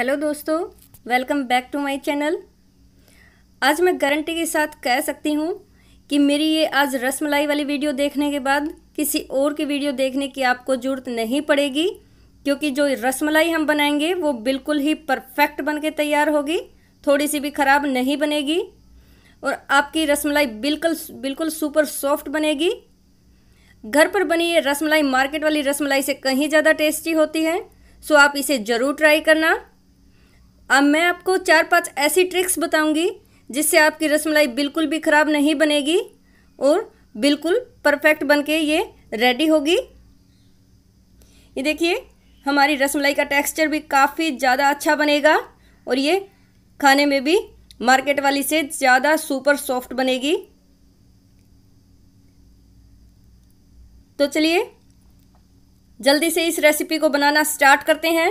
hello दोस्तों welcome back to my channel आज मैं गारंटी के साथ कह सकती हूँ कि मेरी ये आज रसमलाई वाली वीडियो देखने के बाद किसी और की वीडियो देखने की आपको ज़रूरत नहीं पड़ेगी क्योंकि जो रसमलाई हम बनाएंगे वो बिल्कुल ही परफेक्ट बन के तैयार होगी थोड़ी सी भी ख़राब नहीं बनेगी और आपकी रसमलाई बिल्कुल बिल्कुल सुपर सॉफ्ट बनेगी घर पर बनी ये रसमलाई मार्केट वाली रसमलाई से कहीं ज़्यादा टेस्टी होती है सो आप इसे ज़रूर ट्राई करना अब मैं आपको चार पांच ऐसी ट्रिक्स बताऊंगी जिससे आपकी रसमलाई बिल्कुल भी ख़राब नहीं बनेगी और बिल्कुल परफेक्ट बन के ये रेडी होगी ये देखिए हमारी रसमलाई का टेक्सचर भी काफ़ी ज़्यादा अच्छा बनेगा और ये खाने में भी मार्केट वाली से ज़्यादा सुपर सॉफ्ट बनेगी तो चलिए जल्दी से इस रेसिपी को बनाना स्टार्ट करते हैं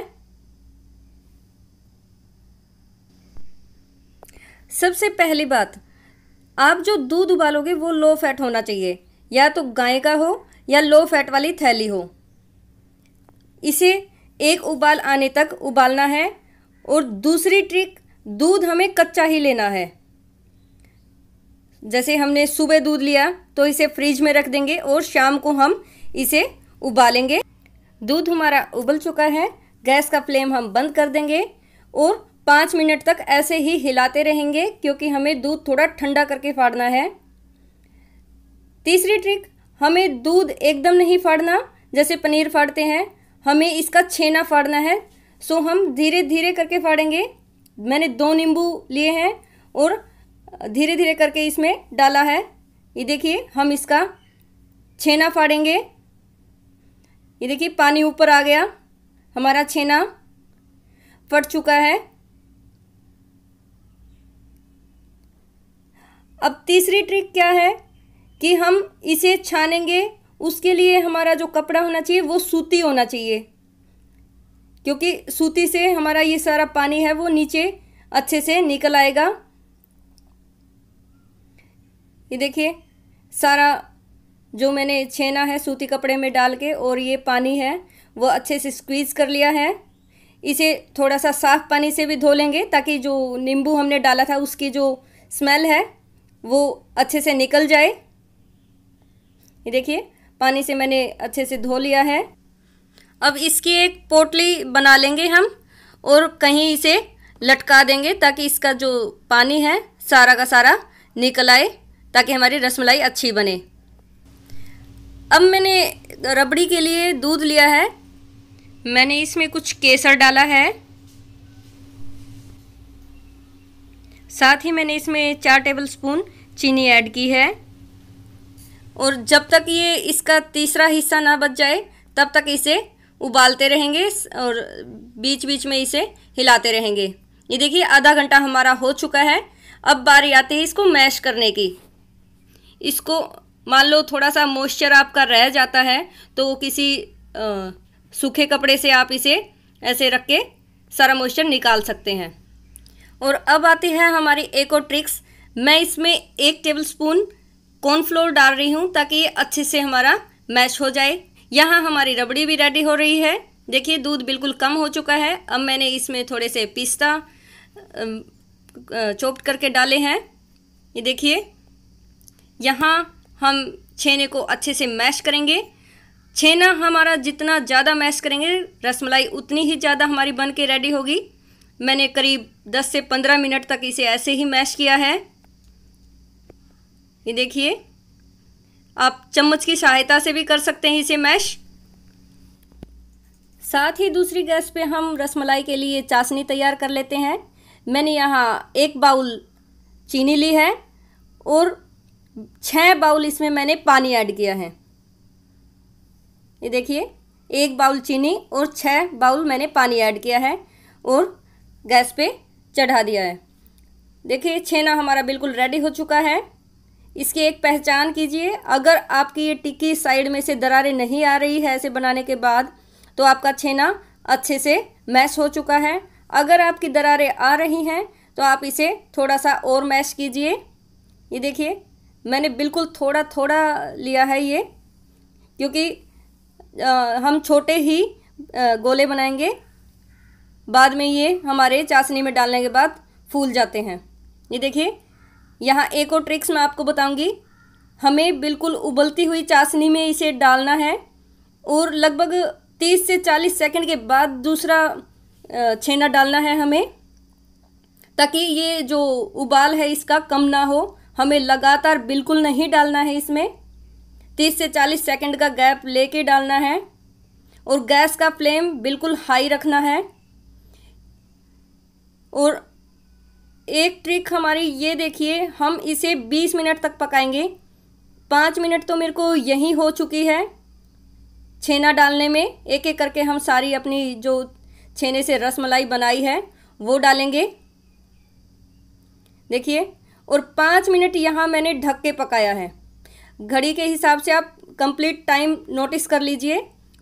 सबसे पहली बात आप जो दूध उबालोगे वो लो फैट होना चाहिए या तो गाय का हो या लो फैट वाली थैली हो इसे एक उबाल आने तक उबालना है और दूसरी ट्रिक दूध हमें कच्चा ही लेना है जैसे हमने सुबह दूध लिया तो इसे फ्रिज में रख देंगे और शाम को हम इसे उबालेंगे दूध हमारा उबल चुका है गैस का फ्लेम हम बंद कर देंगे और पाँच मिनट तक ऐसे ही हिलाते रहेंगे क्योंकि हमें दूध थोड़ा ठंडा करके फाड़ना है तीसरी ट्रिक हमें दूध एकदम नहीं फाड़ना जैसे पनीर फाड़ते हैं हमें इसका छेना फाड़ना है सो हम धीरे धीरे करके फाड़ेंगे मैंने दो नींबू लिए हैं और धीरे धीरे करके इसमें डाला है ये देखिए हम इसका छेना फाड़ेंगे ये देखिए पानी ऊपर आ गया हमारा छेना फट चुका है अब तीसरी ट्रिक क्या है कि हम इसे छानेंगे उसके लिए हमारा जो कपड़ा होना चाहिए वो सूती होना चाहिए क्योंकि सूती से हमारा ये सारा पानी है वो नीचे अच्छे से निकल आएगा ये देखिए सारा जो मैंने छेना है सूती कपड़े में डाल के और ये पानी है वो अच्छे से स्क्वीज़ कर लिया है इसे थोड़ा सा साफ़ पानी से भी धो लेंगे ताकि जो नींबू हमने डाला था उसकी जो स्मेल है वो अच्छे से निकल जाए ये देखिए पानी से मैंने अच्छे से धो लिया है अब इसकी एक पोटली बना लेंगे हम और कहीं इसे लटका देंगे ताकि इसका जो पानी है सारा का सारा निकल आए ताकि हमारी रसमलाई अच्छी बने अब मैंने रबड़ी के लिए दूध लिया है मैंने इसमें कुछ केसर डाला है साथ ही मैंने इसमें चार टेबल स्पून चीनी ऐड की है और जब तक ये इसका तीसरा हिस्सा ना बच जाए तब तक इसे उबालते रहेंगे और बीच बीच में इसे हिलाते रहेंगे ये देखिए आधा घंटा हमारा हो चुका है अब बारी आती है इसको मैश करने की इसको मान लो थोड़ा सा मॉइस्चर आपका रह जाता है तो किसी आ, सूखे कपड़े से आप इसे ऐसे रख के सारा मॉइस्चर निकाल सकते हैं और अब आती है हमारी एक और ट्रिक्स मैं इसमें एक टेबल स्पून कॉर्नफ्लोर डाल रही हूँ ताकि ये अच्छे से हमारा मैश हो जाए यहाँ हमारी रबड़ी भी रेडी हो रही है देखिए दूध बिल्कुल कम हो चुका है अब मैंने इसमें थोड़े से पिस्ता चोप्ट करके डाले हैं ये देखिए यहाँ हम छेने को अच्छे से मैश करेंगे छेना हमारा जितना ज़्यादा मैश करेंगे रसमलाई उतनी ही ज़्यादा हमारी बन के रेडी होगी मैंने करीब 10 से 15 मिनट तक इसे ऐसे ही मैश किया है ये देखिए आप चम्मच की सहायता से भी कर सकते हैं इसे मैश साथ ही दूसरी गैस पे हम रसमलाई के लिए चाशनी तैयार कर लेते हैं मैंने यहाँ एक बाउल चीनी ली है और छः बाउल इसमें मैंने पानी ऐड किया है ये देखिए एक बाउल चीनी और छः बाउल मैंने पानी ऐड किया है और गैस पे चढ़ा दिया है देखिए छेना हमारा बिल्कुल रेडी हो चुका है इसकी एक पहचान कीजिए अगर आपकी ये टिक्की साइड में से दरारें नहीं आ रही है ऐसे बनाने के बाद तो आपका छेना अच्छे से मैश हो चुका है अगर आपकी दरारें आ रही हैं तो आप इसे थोड़ा सा और मैश कीजिए ये देखिए मैंने बिल्कुल थोड़ा थोड़ा लिया है ये क्योंकि आ, हम छोटे ही आ, गोले बनाएंगे बाद में ये हमारे चाशनी में डालने के बाद फूल जाते हैं ये देखिए यहाँ एक और ट्रिक्स मैं आपको बताऊंगी हमें बिल्कुल उबलती हुई चाशनी में इसे डालना है और लगभग तीस से चालीस सेकंड के बाद दूसरा छेना डालना है हमें ताकि ये जो उबाल है इसका कम ना हो हमें लगातार बिल्कुल नहीं डालना है इसमें तीस से चालीस सेकंड का गैप लेके डालना है और गैस का फ्लेम बिल्कुल हाई रखना है और एक ट्रिक हमारी ये देखिए हम इसे बीस मिनट तक पकाएंगे पाँच मिनट तो मेरे को यही हो चुकी है छेना डालने में एक एक करके हम सारी अपनी जो छेने से रस मलाई बनाई है वो डालेंगे देखिए और पाँच मिनट यहाँ मैंने ढक के पकाया है घड़ी के हिसाब से आप कंप्लीट टाइम नोटिस कर लीजिए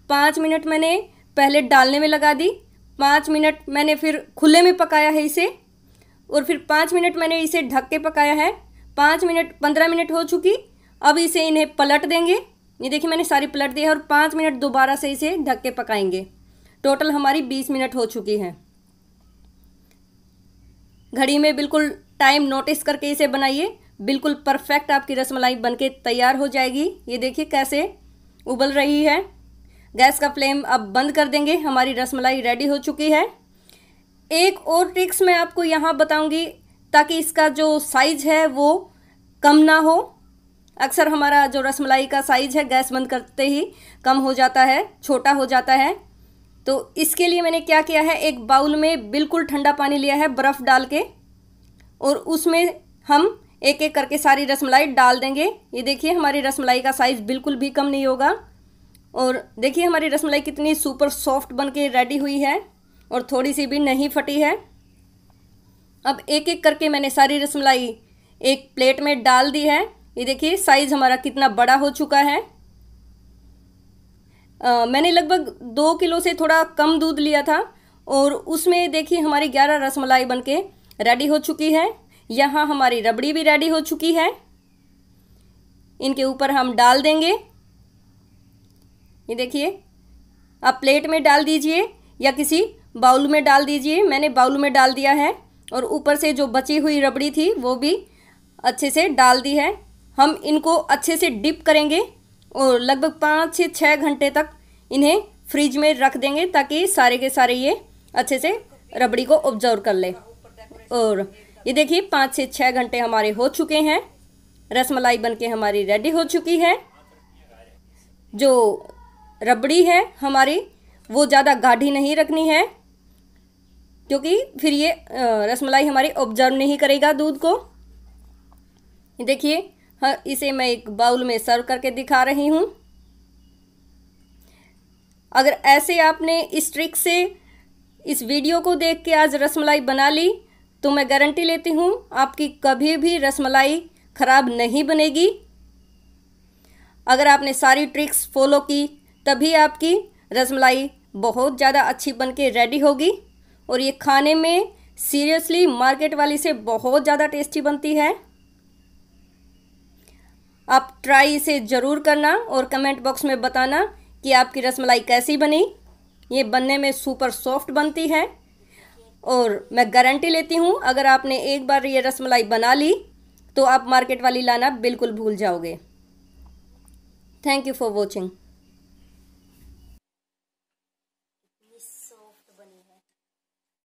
पाँच मिनट मैंने पहले डालने में लगा दी पाँच मिनट मैंने फिर खुले में पकाया है इसे और फिर पाँच मिनट मैंने इसे ढक के पकाया है पाँच मिनट पंद्रह मिनट हो चुकी अब इसे इन्हें पलट देंगे ये देखिए मैंने सारी पलट दी है और पाँच मिनट दोबारा से इसे ढक के पकाएंगे टोटल हमारी बीस मिनट हो चुकी है घड़ी में बिल्कुल टाइम नोटिस करके इसे बनाइए बिल्कुल परफेक्ट आपकी रसमलाई बनके तैयार हो जाएगी ये देखिए कैसे उबल रही है गैस का फ्लेम अब बंद कर देंगे हमारी रसमलाई रेडी हो चुकी है एक और ट्रिक्स मैं आपको यहाँ बताऊंगी ताकि इसका जो साइज है वो कम ना हो अक्सर हमारा जो रसमलाई का साइज है गैस बंद करते ही कम हो जाता है छोटा हो जाता है तो इसके लिए मैंने क्या किया है एक बाउल में बिल्कुल ठंडा पानी लिया है बर्फ़ डाल के और उसमें हम एक एक करके सारी रसमलाई डाल देंगे ये देखिए हमारी रसमलाई का साइज़ बिल्कुल भी कम नहीं होगा और देखिए हमारी रसमलाई कितनी सुपर सॉफ्ट बन के रेडी हुई है और थोड़ी सी भी नहीं फटी है अब एक एक करके मैंने सारी रसमलाई एक प्लेट में डाल दी है ये देखिए साइज़ हमारा कितना बड़ा हो चुका है आ, मैंने लगभग दो किलो से थोड़ा कम दूध लिया था और उसमें देखिए हमारी ग्यारह रसमलाई बन के रेडी हो चुकी है यहाँ हमारी रबड़ी भी रेडी हो चुकी है इनके ऊपर हम डाल देंगे ये देखिए आप प्लेट में डाल दीजिए या किसी बाउल में डाल दीजिए मैंने बाउल में डाल दिया है और ऊपर से जो बची हुई रबड़ी थी वो भी अच्छे से डाल दी है हम इनको अच्छे से डिप करेंगे और लगभग पाँच से छः घंटे तक इन्हें फ्रिज में रख देंगे ताकि सारे के सारे ये अच्छे से रबड़ी को ऑब्जर्व कर ले और ये देखिए पाँच से छः घंटे हमारे हो चुके हैं रसमलाई बनके हमारी रेडी हो चुकी है जो रबड़ी है हमारी वो ज़्यादा गाढ़ी नहीं रखनी है क्योंकि फिर ये रसमलाई हमारी ऑब्जर्व नहीं करेगा दूध को देखिए हाँ इसे मैं एक बाउल में सर्व करके दिखा रही हूँ अगर ऐसे आपने इस ट्रिक से इस वीडियो को देख के आज रसमलाई बना ली तो मैं गारंटी लेती हूँ आपकी कभी भी रसमलाई ख़राब नहीं बनेगी अगर आपने सारी ट्रिक्स फॉलो की तभी आपकी रसमलाई बहुत ज़्यादा अच्छी बन के रेडी होगी और ये खाने में सीरियसली मार्केट वाली से बहुत ज़्यादा टेस्टी बनती है आप ट्राई इसे ज़रूर करना और कमेंट बॉक्स में बताना कि आपकी रसमलाई कैसी बनी ये बनने में सुपर सॉफ्ट बनती है और मैं गारंटी लेती हूँ अगर आपने एक बार ये रसमलाई बना ली तो आप मार्केट वाली लाना बिल्कुल भूल जाओगे थैंक यू फॉर वॉचिंग